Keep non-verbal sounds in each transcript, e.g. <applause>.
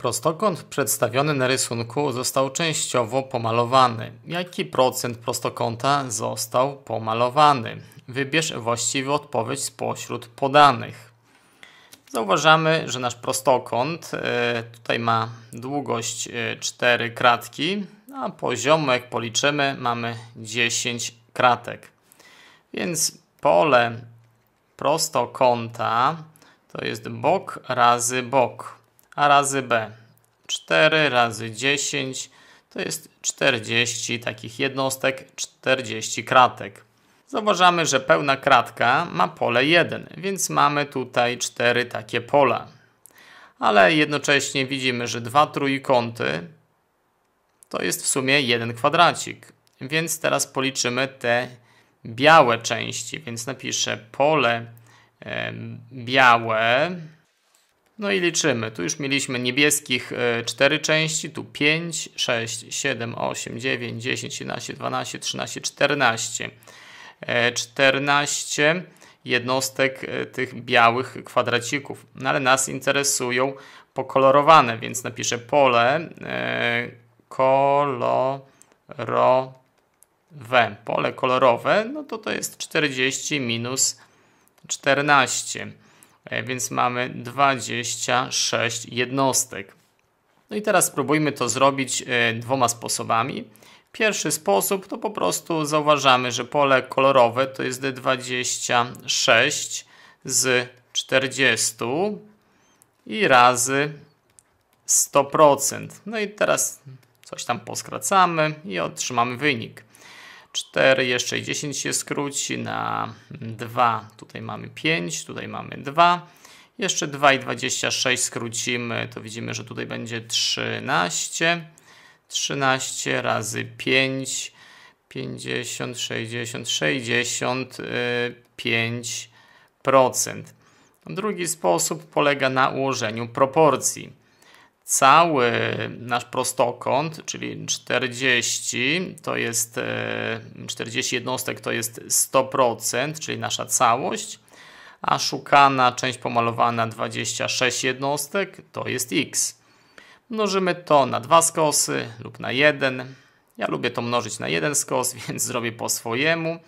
Prostokąt przedstawiony na rysunku został częściowo pomalowany. Jaki procent prostokąta został pomalowany? Wybierz właściwą odpowiedź spośród podanych. Zauważamy, że nasz prostokąt e, tutaj ma długość 4 e, kratki, a poziomek policzymy mamy 10 kratek. Więc pole prostokąta to jest bok razy bok a razy b. 4 razy 10 to jest 40 takich jednostek, 40 kratek. Zauważamy, że pełna kratka ma pole 1, więc mamy tutaj 4 takie pola. Ale jednocześnie widzimy, że dwa trójkąty to jest w sumie jeden kwadracik. Więc teraz policzymy te białe części, więc napiszę pole białe no i liczymy. Tu już mieliśmy niebieskich 4 e, części, tu 5, 6, 7, 8, 9, 10, 11, 12, 13, 14. 14 jednostek e, tych białych kwadracików. No ale nas interesują pokolorowane, więc napiszę pole e, kolorowe. Pole kolorowe, no to to jest 40 minus 14. E, więc mamy 26 jednostek. No i teraz spróbujmy to zrobić e, dwoma sposobami. Pierwszy sposób to po prostu zauważamy, że pole kolorowe to jest 26 z 40 i razy 100%. No i teraz coś tam poskracamy i otrzymamy wynik. 4, jeszcze 10 się skróci na 2. Tutaj mamy 5, tutaj mamy 2. Jeszcze 2 i 26 skrócimy, to widzimy, że tutaj będzie 13. 13 razy 5, 50, 60, 65%. Drugi sposób polega na ułożeniu proporcji cały nasz prostokąt, czyli 40, to jest 40 e, jednostek to jest 100%, czyli nasza całość, a szukana część pomalowana 26 jednostek to jest x. Mnożymy to na dwa skosy lub na jeden. Ja lubię to mnożyć na jeden skos, <laughs> więc zrobię po swojemu.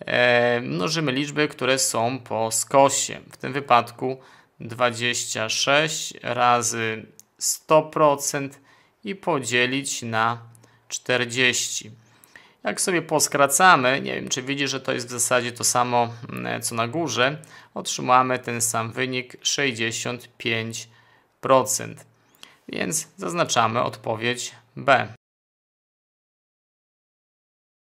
E, mnożymy liczby, które są po skosie. W tym wypadku 26 razy 100% i podzielić na 40. Jak sobie poskracamy, nie wiem czy widzisz, że to jest w zasadzie to samo mm, co na górze, otrzymamy ten sam wynik 65%. Więc zaznaczamy odpowiedź B.